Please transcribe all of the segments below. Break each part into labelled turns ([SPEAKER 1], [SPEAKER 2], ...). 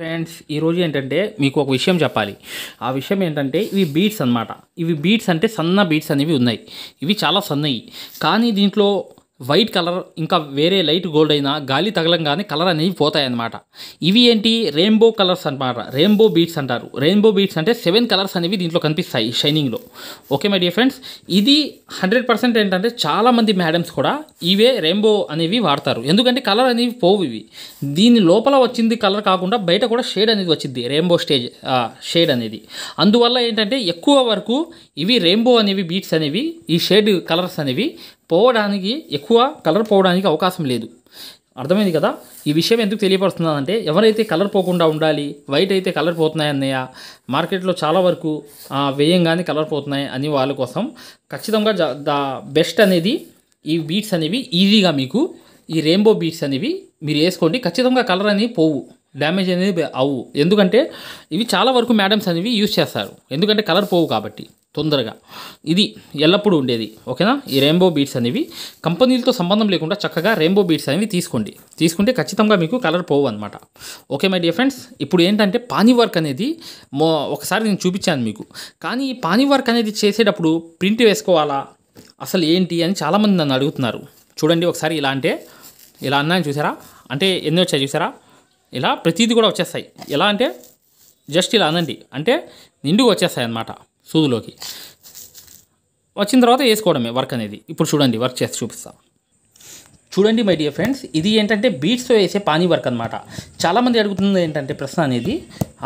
[SPEAKER 1] friends ఈరోజు ఏంటంటే మీకు ఒక విషయం చెప్పాలి ఆ విషయం ఏంటంటే ఇవి బీట్స్ అనమాట ఇవి బీట్స్ అంటే సన్న బీట్స్ అనేవి ఉన్నాయి ఇవి చాలా సన్నవి కానీ దీంట్లో వైట్ కలర్ ఇంకా వేరే లైట్ గోల్డ్ అయినా గాలి తగలంగానే కలర్ అనేవి పోతాయన్నమాట ఇవి ఏంటి రెయిన్బో కలర్స్ అనమాట రెయిన్బో బీట్స్ అంటారు రెయిన్బో బీట్స్ అంటే సెవెన్ కలర్స్ అనేవి దీంట్లో కనిపిస్తాయి షైనింగ్లో ఓకే మై డియర్ ఫ్రెండ్స్ ఇది హండ్రెడ్ పర్సెంట్ ఏంటంటే చాలామంది మేడమ్స్ కూడా ఇవే రెయిన్బో అనేవి వాడతారు ఎందుకంటే కలర్ అనేవి పోవు ఇవి దీని లోపల వచ్చింది కలర్ కాకుండా బయట కూడా షేడ్ అనేది వచ్చింది రెయిన్బో స్టేజ్ షేడ్ అనేది అందువల్ల ఏంటంటే ఎక్కువ వరకు ఇవి రెయిన్బో అనేవి బీట్స్ అనేవి ఈ షేడ్ కలర్స్ అనేవి పోవడానికి ఎక్కువ కలర్ పోవడానికి అవకాశం లేదు అర్థమైంది కదా ఈ విషయం ఎందుకు తెలియపడుతుందంటే ఎవరైతే కలర్ పోకుండా ఉండాలి వైట్ అయితే కలర్ పోతున్నాయి అన్నయ్య మార్కెట్లో చాలా వరకు వేయంగానే కలర్ పోతున్నాయి అని వాళ్ళ కోసం ఖచ్చితంగా ద బెస్ట్ అనేది ఈ బీట్స్ అనేవి ఈజీగా మీకు ఈ రెయిన్బో బీట్స్ అనేవి మీరు వేసుకోండి ఖచ్చితంగా కలర్ అనేవి పోవు డ్యామేజ్ అనేది అవ్వు ఎందుకంటే ఇవి చాలా వరకు మేడమ్స్ అనేవి యూజ్ చేస్తారు ఎందుకంటే కలర్ పోవు కాబట్టి తొందరగా ఇది ఎల్లప్పుడూ ఉండేది ఓకేనా ఈ రెయిన్బో బీడ్స్ అనేవి కంపెనీలతో సంబంధం లేకుండా చక్కగా రెయిన్బో బీడ్స్ అనేవి తీసుకోండి తీసుకుంటే ఖచ్చితంగా మీకు కలర్ పోవు అనమాట ఓకే మై డియర్ ఫ్రెండ్స్ ఇప్పుడు ఏంటంటే పానీ వర్క్ అనేది ఒకసారి నేను చూపించాను మీకు కానీ ఈ పానీ వర్క్ అనేది చేసేటప్పుడు ప్రింట్ వేసుకోవాలా అసలు ఏంటి అని చాలామంది నన్ను అడుగుతున్నారు చూడండి ఒకసారి ఇలా అంటే ఇలా అన్నా చూసారా అంటే ఎన్ని వచ్చాయి చూసారా ఇలా ప్రతీది కూడా వచ్చేస్తాయి ఎలా అంటే జస్ట్ ఇలా అనండి అంటే నిండుగా వచ్చేస్తాయి అన్నమాట సూదులోకి వచ్చిన తర్వాత వేసుకోవడమే వర్క్ అనేది ఇప్పుడు చూడండి వర్క్ చేసి చూపిస్తాం చూడండి మై డియర్ ఫ్రెండ్స్ ఇది ఏంటంటే బీట్స్తో వేసే పానీ వర్క్ అనమాట చాలామంది అడుగుతుంది ఏంటంటే ప్రశ్న అనేది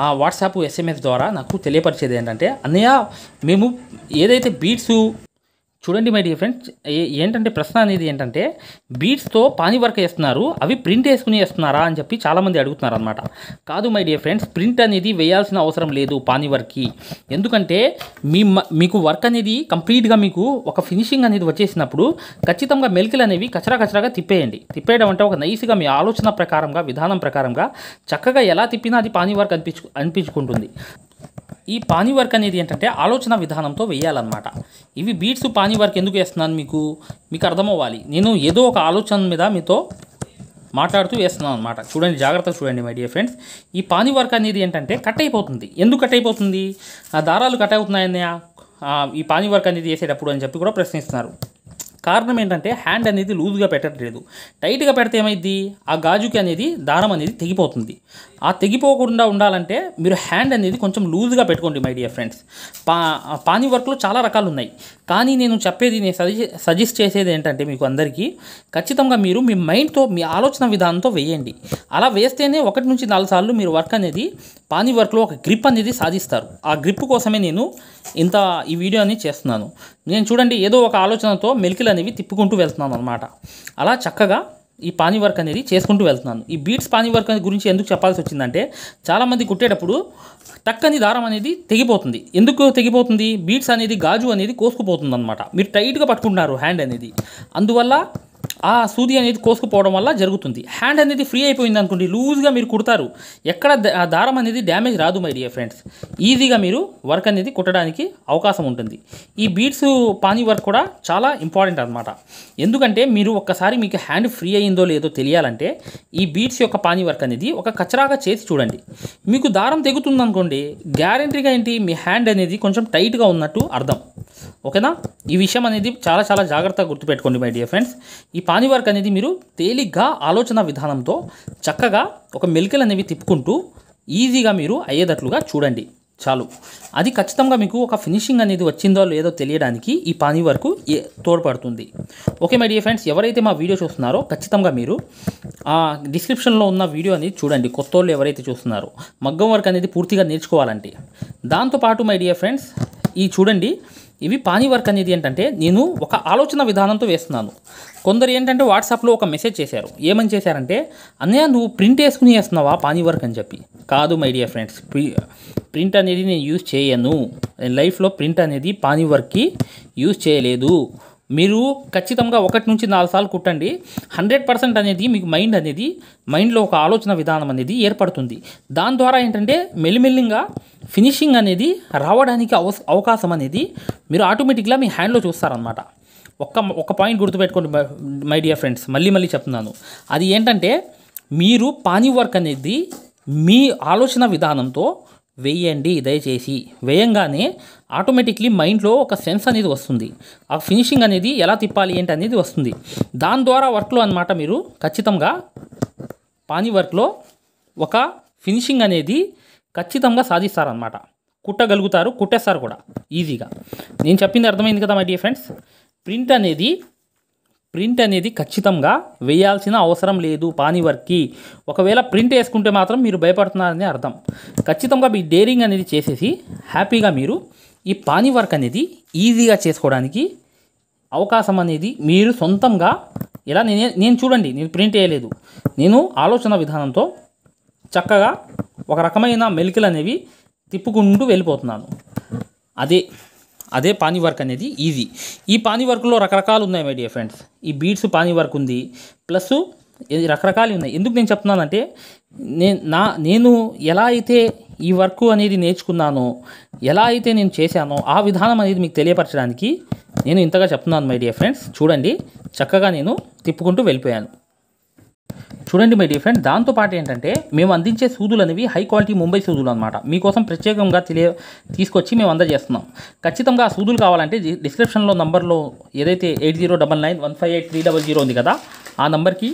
[SPEAKER 1] ఆ వాట్సాప్ ఎస్ఎంఎస్ ద్వారా నాకు తెలియపరిచేది ఏంటంటే అన్నయ్య మేము ఏదైతే బీట్స్ చూడండి మై డియర్ ఫ్రెండ్స్ ఏంటంటే ప్రశ్న అనేది ఏంటంటే బీట్స్తో పానీ వర్క్ వేస్తున్నారు అవి ప్రింట్ వేసుకుని వేస్తున్నారా అని చెప్పి చాలామంది అడుగుతున్నారు అనమాట కాదు మై డియర్ ఫ్రెండ్స్ ప్రింట్ అనేది వేయాల్సిన అవసరం లేదు పానీ వర్క్కి ఎందుకంటే మీ మీకు వర్క్ అనేది కంప్లీట్గా మీకు ఒక ఫినిషింగ్ అనేది వచ్చేసినప్పుడు ఖచ్చితంగా మెలికలు అనేవి కచరా కచరాగా తిప్పేయండి తిప్పేయడం అంటే ఒక నైస్గా మీ ఆలోచన ప్రకారంగా విధానం ప్రకారంగా చక్కగా ఎలా తిప్పినా అది పానీ వర్క్ అనిపించు అనిపించుకుంటుంది ఈ పానీ వర్క్ అనేది ఏంటంటే ఆలోచన విధానంతో వేయాలన్నమాట ఇవి బీట్స్ పానీ వర్క్ ఎందుకు వేస్తున్నాను మీకు మీకు అర్థమవ్వాలి నేను ఏదో ఒక ఆలోచన మీద మీతో మాట్లాడుతూ వేస్తున్నాను అనమాట చూడండి జాగ్రత్తగా చూడండి మై డియర్ ఫ్రెండ్స్ ఈ పానీ వర్క్ అనేది ఏంటంటే కట్ అయిపోతుంది ఎందుకు కట్ అయిపోతుంది ఆ దారాలు కట్ అవుతున్నాయన్నయా ఈ పానీ వర్క్ అనేది చేసేటప్పుడు అని చెప్పి కూడా ప్రశ్నిస్తున్నారు కారణం ఏంటంటే హ్యాండ్ అనేది లూజ్గా పెట్టట్లేదు టైట్గా పెడితే ఏమైంది ఆ గాజుకి అనేది దారం అనేది తెగిపోతుంది ఆ తెగిపోకుండా ఉండాలంటే మీరు హ్యాండ్ అనేది కొంచెం లూజ్గా పెట్టుకోండి మై డియర్ ఫ్రెండ్స్ పా పానీ వర్క్లో చాలా రకాలు ఉన్నాయి కానీ నేను చెప్పేది నేను సజెస్ట్ చేసేది ఏంటంటే మీకు అందరికీ ఖచ్చితంగా మీరు మీ మైండ్తో మీ ఆలోచన విధానంతో వేయండి అలా వేస్తేనే ఒకటి నుంచి నాలుగు సార్లు మీరు వర్క్ అనేది పానీ వర్క్లో ఒక గ్రిప్ అనేది సాధిస్తారు ఆ గ్రిప్ కోసమే నేను ఇంత ఈ వీడియోని చేస్తున్నాను నేను చూడండి ఏదో ఒక ఆలోచనతో మెలికలు అనేవి తిప్పుకుంటూ వెళ్తున్నాను అనమాట అలా చక్కగా ఈ పానీ వర్క్ అనేది చేసుకుంటూ వెళ్తున్నాను ఈ బీట్స్ పానీ వర్క్ గురించి ఎందుకు చెప్పాల్సి వచ్చిందంటే చాలామంది కుట్టేటప్పుడు టక్కని దారం అనేది తెగిపోతుంది ఎందుకు తెగిపోతుంది బీట్స్ అనేది గాజు అనేది కోసుకుపోతుంది అనమాట మీరు టైట్గా పట్టుకుంటున్నారు హ్యాండ్ అనేది అందువల్ల ఆ సూది అనేది కోసుకుపోవడం వల్ల జరుగుతుంది హ్యాండ్ అనేది ఫ్రీ అయిపోయింది అనుకోండి లూజ్గా మీరు కుడతారు ఎక్కడ ఆ దారం అనేది డ్యామేజ్ రాదు మై డియర్ ఫ్రెండ్స్ ఈజీగా మీరు వర్క్ అనేది కుట్టడానికి అవకాశం ఉంటుంది ఈ బీడ్స్ పానీ వర్క్ కూడా చాలా ఇంపార్టెంట్ అనమాట ఎందుకంటే మీరు ఒక్కసారి మీకు హ్యాండ్ ఫ్రీ అయ్యిందో లేదో తెలియాలంటే ఈ బీడ్స్ యొక్క పానీ వర్క్ అనేది ఒక కచరాగా చేసి చూడండి మీకు దారం తెగుతుంది అనుకోండి గ్యారంటీగా ఏంటి మీ హ్యాండ్ అనేది కొంచెం టైట్గా ఉన్నట్టు అర్థం ఓకేనా ఈ విషయం అనేది చాలా చాలా జాగ్రత్తగా గుర్తుపెట్టుకోండి మై డియర్ ఫ్రెండ్స్ ఈ పానీ వర్క్ అనేది మీరు తేలిగ్గా ఆలోచన విధానంతో చక్కగా ఒక మెలికలు అనేవి తిప్పుకుంటూ ఈజీగా మీరు అయ్యేటట్లుగా చూడండి చాలు అది ఖచ్చితంగా మీకు ఒక ఫినిషింగ్ అనేది వచ్చిందో లేదో తెలియడానికి ఈ పానీ వర్క్ తోడ్పడుతుంది ఓకే మై డియర్ ఫ్రెండ్స్ ఎవరైతే మా వీడియో చూస్తున్నారో ఖచ్చితంగా మీరు ఆ డిస్క్రిప్షన్లో ఉన్న వీడియో అనేది చూడండి కొత్త వాళ్ళు ఎవరైతే చూస్తున్నారో మగ్గం వర్క్ అనేది పూర్తిగా నేర్చుకోవాలంటే దాంతోపాటు మై డియర్ ఫ్రెండ్స్ ఈ చూడండి ఇవి పానీవర్క్ వర్క్ అనేది ఏంటంటే నేను ఒక ఆలోచన విధానంతో వేస్తున్నాను కొందరు ఏంటంటే వాట్సాప్లో ఒక మెసేజ్ చేశారు ఏమని చేశారంటే అన్నయ్య నువ్వు ప్రింట్ వేసుకుని వేస్తున్నావా పానీవర్క్ వర్క్ అని చెప్పి కాదు మై డియర్ ఫ్రెండ్స్ ప్రింట్ అనేది నేను యూజ్ చేయను నేను లైఫ్లో ప్రింట్ అనేది పానీ వర్క్కి యూజ్ చేయలేదు మీరు ఖచ్చితంగా ఒకటి నుంచి నాలుగు సార్లు కుట్టండి హండ్రెడ్ పర్సెంట్ అనేది మీకు మైండ్ అనేది మైండ్లో ఒక ఆలోచన విధానం అనేది ఏర్పడుతుంది దాని ద్వారా ఏంటంటే మెల్లిమెల్లిగా ఫినిషింగ్ అనేది రావడానికి అవకాశం అనేది మీరు ఆటోమేటిక్గా మీ హ్యాండ్లో చూస్తారనమాట ఒక్క ఒక పాయింట్ గుర్తుపెట్టుకోండి మై డియర్ ఫ్రెండ్స్ మళ్ళీ మళ్ళీ చెప్తున్నాను అది ఏంటంటే మీరు పానీ వర్క్ అనేది మీ ఆలోచన విధానంతో వేయండి దయచేసి వేయంగానే ఆటోమేటిక్లీ మైండ్లో ఒక సెన్స్ అనేది వస్తుంది ఆ ఫినిషింగ్ అనేది ఎలా తిప్పాలి ఏంటి అనేది వస్తుంది దాని ద్వారా వర్క్లో అనమాట మీరు ఖచ్చితంగా పానీ వర్క్లో ఒక ఫినిషింగ్ అనేది ఖచ్చితంగా సాధిస్తారనమాట కుట్టగలుగుతారు కుట్టేస్తారు కూడా ఈజీగా నేను చెప్పింది అర్థమైంది కదా మై డియర్ ఫ్రెండ్స్ ప్రింట్ అనేది ప్రింట్ అనేది ఖచ్చితంగా వేయాల్సిన అవసరం లేదు పానీవర్క్కి ఒకవేళ ప్రింట్ వేసుకుంటే మాత్రం మీరు భయపడుతున్నారని అర్థం ఖచ్చితంగా మీ డేరింగ్ అనేది చేసేసి హ్యాపీగా మీరు ఈ పానీ వర్క్ అనేది ఈజీగా చేసుకోవడానికి అవకాశం అనేది మీరు సొంతంగా ఇలా నేనే నేను చూడండి నేను ప్రింట్ వేయలేదు నేను ఆలోచన విధానంతో చక్కగా ఒక రకమైన మెలికలు అనేవి తిప్పుకుంటూ వెళ్ళిపోతున్నాను అదే అదే పానీ వర్క్ అనేది ఈజీ ఈ పానీ వర్క్లో రకరకాలు ఉన్నాయి మై డియర్ ఫ్రెండ్స్ ఈ బీడ్స్ పానీ వర్క్ ఉంది ప్లస్ రకరకాలు ఉన్నాయి ఎందుకు నేను చెప్తున్నానంటే నేను నా నేను ఎలా అయితే ఈ వర్క్ అనేది నేర్చుకున్నానో ఎలా అయితే నేను చేశానో ఆ విధానం అనేది మీకు తెలియపరచడానికి నేను ఇంతగా చెప్తున్నాను మై డియర్ ఫ్రెండ్స్ చూడండి చక్కగా నేను తిప్పుకుంటూ వెళ్ళిపోయాను చూడండి మై డియర్ ఫ్రెండ్ దాంతోపాటు ఏంటంటే మేము అందించే సూదులు అనేవి హై క్వాలిటీ ముంబై సూదులు అనమాట మీకోసం ప్రత్యేకంగా తెలియ తీసుకొచ్చి మేము అందజేస్తున్నాం ఖచ్చితంగా ఆ సూదులు కావాలంటే డిస్క్రిప్షన్లో నంబర్లో ఏదైతే eight zero double nine one five eight three double zero ఉంది కదా ఆ నంబర్కి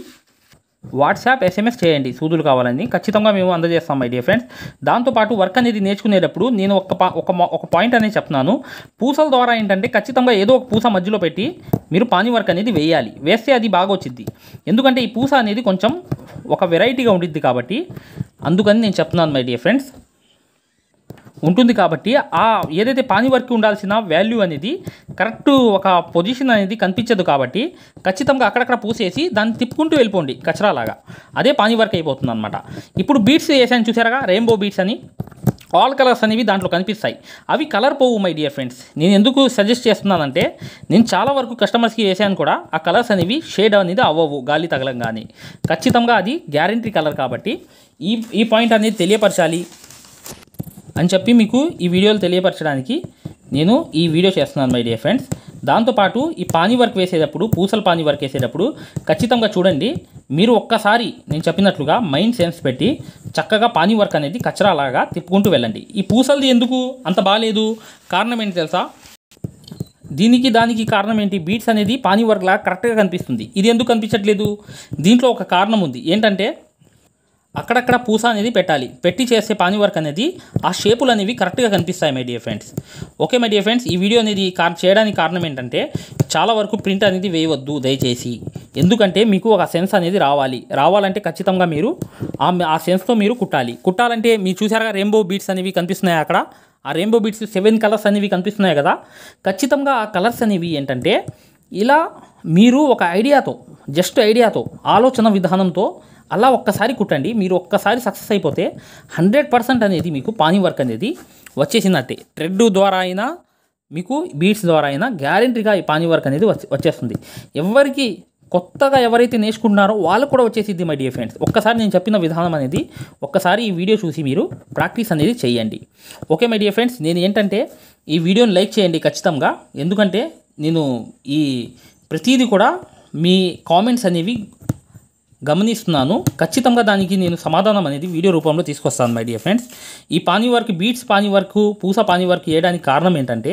[SPEAKER 1] వాట్సాప్ ఎస్ఎంఎస్ చేయండి సూదులు కావాలని ఖచ్చితంగా మేము అందజేస్తాం మై డియర్ ఫ్రెండ్స్ దాంతోపాటు వర్క్ అనేది నేర్చుకునేటప్పుడు నేను ఒక ఒక ఒక పాయింట్ అనేది చెప్తున్నాను పూసల ద్వారా ఏంటంటే ఖచ్చితంగా ఏదో ఒక పూస మధ్యలో పెట్టి మీరు పానీ వర్క్ అనేది వేయాలి వేస్తే అది బాగా వచ్చింది ఎందుకంటే ఈ పూస అనేది కొంచెం ఒక వెరైటీగా ఉండిద్ది కాబట్టి అందుకని నేను చెప్తున్నాను మై డియర్ ఫ్రెండ్స్ ఉంటుంది కాబట్టి ఆ ఏదైతే వర్క్ ఉండాల్సిన వాల్యూ అనేది కరెక్ట్ ఒక పొజిషన్ అనేది కనిపించదు కాబట్టి ఖచ్చితంగా అక్కడక్కడ పూసేసి దాన్ని తిప్పుకుంటూ వెళ్ళిపోండి కచరాలాగా అదే వర్క్ అయిపోతుంది అనమాట ఇప్పుడు బీట్స్ వేసాను చూసారా రెయిన్బో బీట్స్ అని ఆల్ కలర్స్ అనేవి దాంట్లో కనిపిస్తాయి అవి కలర్ పోవు మై డియర్ ఫ్రెండ్స్ నేను ఎందుకు సజెస్ట్ చేస్తున్నానంటే నేను చాలా వరకు కస్టమర్స్కి వేసాను కూడా ఆ కలర్స్ అనేవి షేడ్ అనేది అవ్వవు గాలి తగలం కానీ ఖచ్చితంగా అది గ్యారంటీ కలర్ కాబట్టి ఈ ఈ పాయింట్ అనేది తెలియపరచాలి అని చెప్పి మీకు ఈ వీడియోలు తెలియపరచడానికి నేను ఈ వీడియో చేస్తున్నాను మై డియర్ ఫ్రెండ్స్ దాంతోపాటు ఈ పానీ వర్క్ వేసేటప్పుడు పూసల పానీ వర్క్ వేసేటప్పుడు ఖచ్చితంగా చూడండి మీరు ఒక్కసారి నేను చెప్పినట్లుగా మైండ్ సెన్స్ పెట్టి చక్కగా పానీ వర్క్ అనేది కచ్చరాలాగా తిప్పుకుంటూ వెళ్ళండి ఈ పూసలది ఎందుకు అంత బాగాలేదు కారణం ఏంటి తెలుసా దీనికి దానికి కారణం ఏంటి బీట్స్ అనేది పానీ వర్క్ లాగా కరెక్ట్గా కనిపిస్తుంది ఇది ఎందుకు కనిపించట్లేదు దీంట్లో ఒక కారణం ఉంది ఏంటంటే అక్కడక్కడ పూస అనేది పెట్టాలి పెట్టి చేసే పాని వర్క్ అనేది ఆ షేపులు అనేవి కరెక్ట్గా కనిపిస్తాయి my dear friends okay my dear friends ఈ వీడియో అనేది చేయడానికి కారణం ఏంటంటే చాలా వరకు ప్రింట్ అనేది వేయవద్దు దయచేసి ఎందుకంటే మీకు ఒక సెన్స్ అనేది రావాలి రావాలంటే ఖచ్చితంగా మీరు ఆ సెన్స్తో మీరు కుట్టాలి కుట్టాలంటే మీరు చూసారుగా రెయిన్బో బీట్స్ అనేవి కనిపిస్తున్నాయి అక్కడ ఆ రెయిన్బో బీట్స్ సెవెన్ కలర్స్ అనేవి కనిపిస్తున్నాయి కదా ఖచ్చితంగా ఆ కలర్స్ అనేవి ఏంటంటే ఇలా మీరు ఒక ఐడియాతో జస్ట్ ఐడియాతో ఆలోచన విధానంతో అలా ఒక్కసారి కుట్టండి మీరు ఒక్కసారి సక్సెస్ అయిపోతే హండ్రెడ్ పర్సెంట్ అనేది మీకు పానీ వర్క్ అనేది వచ్చేసిందంటే థ్రెడ్ ద్వారా అయినా మీకు బీట్స్ ద్వారా అయినా గ్యారంటీగా ఈ పానీ వర్క్ అనేది వచ్చేస్తుంది ఎవరికి కొత్తగా ఎవరైతే నేర్చుకుంటున్నారో వాళ్ళకు కూడా వచ్చేసిద్ది మై డియర్ ఫ్రెండ్స్ ఒక్కసారి నేను చెప్పిన విధానం అనేది ఒక్కసారి ఈ వీడియో చూసి మీరు ప్రాక్టీస్ అనేది చేయండి ఓకే మై డియర్ ఫ్రెండ్స్ నేను ఏంటంటే ఈ వీడియోని లైక్ చేయండి ఖచ్చితంగా ఎందుకంటే నేను ఈ ప్రతిదీ కూడా మీ కామెంట్స్ అనేవి గమనిస్తున్నాను ఖచ్చితంగా దానికి నేను సమాధానం అనేది వీడియో రూపంలో తీసుకొస్తాను మై డియర్ ఫ్రెండ్స్ ఈ పానీ వర్క్ బీట్స్ పానీ వర్క్ పూస పానీ వర్క్ వేయడానికి కారణం ఏంటంటే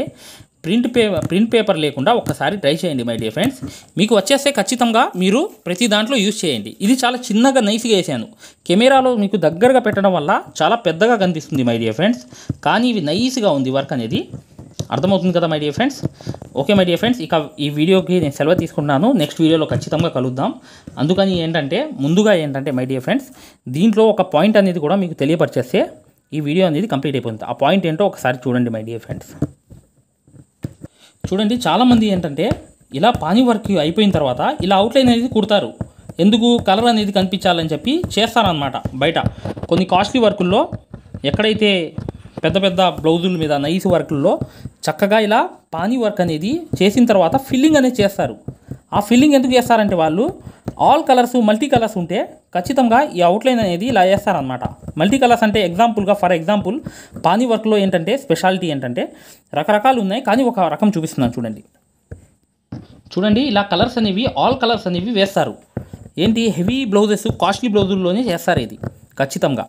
[SPEAKER 1] ప్రింట్ పే ప్రింట్ పేపర్ లేకుండా ఒక్కసారి ట్రై చేయండి మై డియర్ ఫ్రెండ్స్ మీకు వచ్చేస్తే ఖచ్చితంగా మీరు ప్రతి దాంట్లో యూజ్ చేయండి ఇది చాలా చిన్నగా నైస్గా వేసాను కెమెరాలో మీకు దగ్గరగా పెట్టడం వల్ల చాలా పెద్దగా కనిపిస్తుంది మై డియర్ ఫ్రెండ్స్ కానీ ఇవి నైస్గా ఉంది వర్క్ అనేది అర్థమవుతుంది కదా my dear friends okay my dear friends ఇక ఈ వీడియోకి నేను సెలవు తీసుకుంటున్నాను నెక్స్ట్ వీడియోలో ఖచ్చితంగా కలుద్దాం అందుకని ఏంటంటే ముందుగా ఏంటంటే మై డియర్ ఫ్రెండ్స్ దీంట్లో ఒక పాయింట్ అనేది కూడా మీకు తెలియపరిచేస్తే ఈ వీడియో అనేది కంప్లీట్ అయిపోతుంది ఆ పాయింట్ ఏంటో ఒకసారి చూడండి మై డియర్ ఫ్రెండ్స్ చూడండి చాలామంది ఏంటంటే ఇలా పానీ వర్క్ అయిపోయిన తర్వాత ఇలా అవుట్లైన్ అనేది కుడతారు ఎందుకు కలర్ అనేది కనిపించాలని చెప్పి చేస్తారనమాట బయట కొన్ని కాస్ట్లీ వర్కుల్లో ఎక్కడైతే పెద్ద పెద్ద బ్లౌజుల మీద నైస్ వర్క్లో చక్కగా ఇలా పానీ వర్క్ అనేది చేసిన తర్వాత ఫిల్లింగ్ అనేది చేస్తారు ఆ ఫిల్లింగ్ ఎందుకు చేస్తారంటే వాళ్ళు ఆల్ కలర్స్ మల్టీ కలర్స్ ఉంటే ఖచ్చితంగా ఈ అవుట్లైన్ అనేది ఇలా చేస్తారనమాట మల్టీ కలర్స్ అంటే ఎగ్జాంపుల్గా ఫర్ ఎగ్జాంపుల్ పానీ వర్క్లో ఏంటంటే స్పెషాలిటీ ఏంటంటే రకరకాలు ఉన్నాయి కానీ ఒక రకం చూపిస్తున్నాను చూడండి చూడండి ఇలా కలర్స్ అనేవి ఆల్ కలర్స్ అనేవి వేస్తారు ఏంటి హెవీ బ్లౌజెస్ కాస్ట్లీ బ్లౌజుల్లోనే చేస్తారు ఇది ఖచ్చితంగా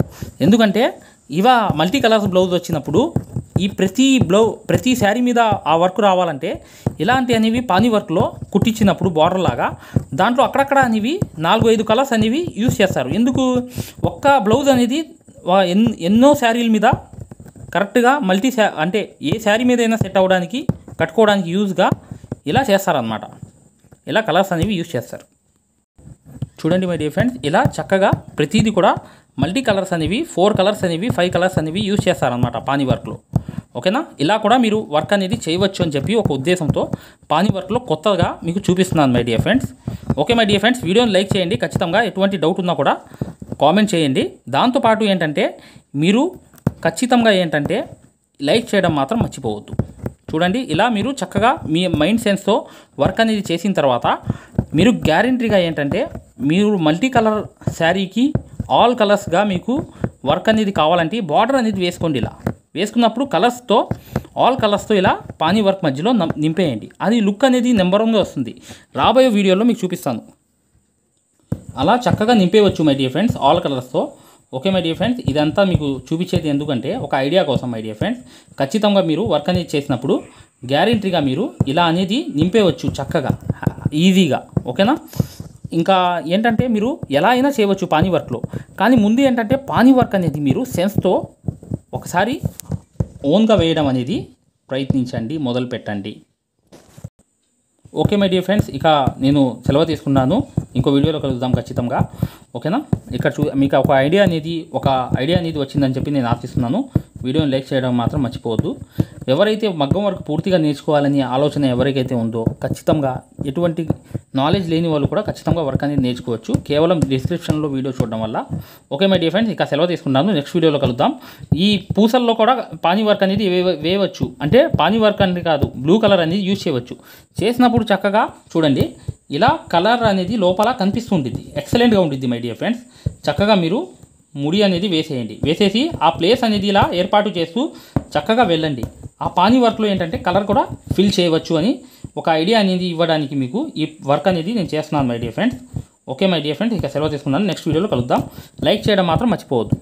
[SPEAKER 1] ఎందుకంటే ఇవా మల్టీ కలర్స్ బ్లౌజ్ వచ్చినప్పుడు ఈ ప్రతి బ్లౌ ప్రతి శారీ మీద ఆ వర్క్ రావాలంటే ఇలాంటి అనేవి పానీ వర్క్లో కుట్టించినప్పుడు బార్డర్ లాగా దాంట్లో అక్కడక్కడ అనేవి నాలుగు ఐదు కలర్స్ అనేవి యూస్ చేస్తారు ఎందుకు ఒక్క బ్లౌజ్ అనేది ఎన్నో శారీల మీద కరెక్ట్గా మల్టీ అంటే ఏ శారీ మీద అయినా సెట్ అవ్వడానికి కట్టుకోవడానికి యూజ్గా ఇలా చేస్తారనమాట ఇలా కలర్స్ అనేవి యూజ్ చేస్తారు చూడండి మై డియర్ ఫ్రెండ్స్ ఇలా చక్కగా ప్రతిదీ కూడా మల్టీ కలర్స్ అనేవి ఫోర్ కలర్స్ అనేవి ఫైవ్ కలర్స్ అనేవి యూజ్ చేస్తారనమాట పానీ వర్క్లో ఓకేనా ఇలా కూడా మీరు వర్క్ అనేది చేయవచ్చు అని చెప్పి ఒక ఉద్దేశంతో పానీ వర్క్లో కొత్తగా మీకు చూపిస్తున్నాను my dear friends okay my dear friends వీడియోని లైక్ చేయండి ఖచ్చితంగా ఎటువంటి డౌట్ ఉన్నా కూడా కామెంట్ చేయండి దాంతోపాటు ఏంటంటే మీరు ఖచ్చితంగా ఏంటంటే లైక్ చేయడం మాత్రం మర్చిపోవద్దు చూడండి ఇలా మీరు చక్కగా మీ మైండ్ సెన్స్తో వర్క్ అనేది చేసిన తర్వాత మీరు గ్యారంటీగా ఏంటంటే మీరు మల్టీ కలర్ శారీకి ఆల్ కలర్స్గా మీకు వర్క్ అనేది కావాలంటే బార్డర్ అనేది వేసుకోండి ఇలా వేసుకున్నప్పుడు కలర్స్తో ఆల్ కలర్స్తో ఇలా పానీ వర్క్ మధ్యలో నింపేయండి అది లుక్ అనేది నెంబర్ వన్గా వస్తుంది రాబోయే వీడియోలో మీకు చూపిస్తాను అలా చక్కగా నింపేయవచ్చు మై డియర్ ఫ్రెండ్స్ ఆల్ కలర్స్తో ఓకే మై డియర్ ఫ్రెండ్స్ ఇదంతా మీకు చూపించేది ఎందుకంటే ఒక ఐడియా కోసం మై డియర్ ఫ్రెండ్స్ ఖచ్చితంగా మీరు వర్క్ అనేది చేసినప్పుడు గ్యారంటీగా మీరు ఇలా అనేది నింపేయవచ్చు చక్కగా ఈజీగా ఓకేనా ఇంకా ఏంటంటే మీరు ఎలా అయినా చేయవచ్చు పానీ వర్క్లో కానీ ముందు ఏంటంటే పానీ వర్క్ అనేది మీరు సెన్స్తో ఒకసారి ఓన్గా వేయడం అనేది ప్రయత్నించండి మొదలు పెట్టండి ఓకే మై డియర్ ఫ్రెండ్స్ ఇక నేను సెలవు తీసుకున్నాను ఇంకో వీడియోలో కలుద్దాం ఖచ్చితంగా ఓకేనా ఇక్కడ చూ మీకు ఒక ఐడియా అనేది ఒక ఐడియా అనేది వచ్చిందని చెప్పి నేను ఆశిస్తున్నాను వీడియోని లైక్ చేయడం మాత్రం మర్చిపోవద్దు ఎవరైతే మగ్గం వరకు పూర్తిగా నేర్చుకోవాలని ఆలోచన ఎవరికైతే ఉందో ఖచ్చితంగా ఎటువంటి నాలెడ్జ్ లేని వాళ్ళు కూడా ఖచ్చితంగా వర్క్ అనేది నేర్చుకోవచ్చు కేవలం డిస్క్రిప్షన్లో వీడియో చూడడం వల్ల ఓకే మై డియర్ ఫ్రెండ్స్ ఇక సెలవు తీసుకున్నాను నెక్స్ట్ వీడియోలో కలుద్దాం ఈ పూసల్లో కూడా పానీ వర్క్ అనేది వేయవచ్చు అంటే పానీ వర్క్ అనేది కాదు బ్లూ కలర్ అనేది యూజ్ చేయవచ్చు చేసినప్పుడు చక్కగా చూడండి ఇలా కలర్ అనేది లోపల కనిపిస్తుంటుంది ఎక్సలెంట్గా ఉంటుంది మై డియర్ ఫ్రెండ్స్ చక్కగా మీరు ముడి అనేది వేసేయండి వేసేసి ఆ ప్లేస్ అనేది ఇలా ఏర్పాటు చేస్తూ చక్కగా వెళ్ళండి ఆ పానీ వర్క్లో ఏంటంటే కలర్ కూడా ఫిల్ చేయవచ్చు అని ఒక ఐడియా అనేది ఇవ్వడానికి మీకు ఈ వర్క్ అనేది నేను చేస్తున్నాను my dear friends okay my dear friends ఇంకా సెలవు తీసుకున్నాను నెక్స్ట్ వీడియోలో కలుద్దాం లైక్ చేయడం మాత్రం మర్చిపోవద్దు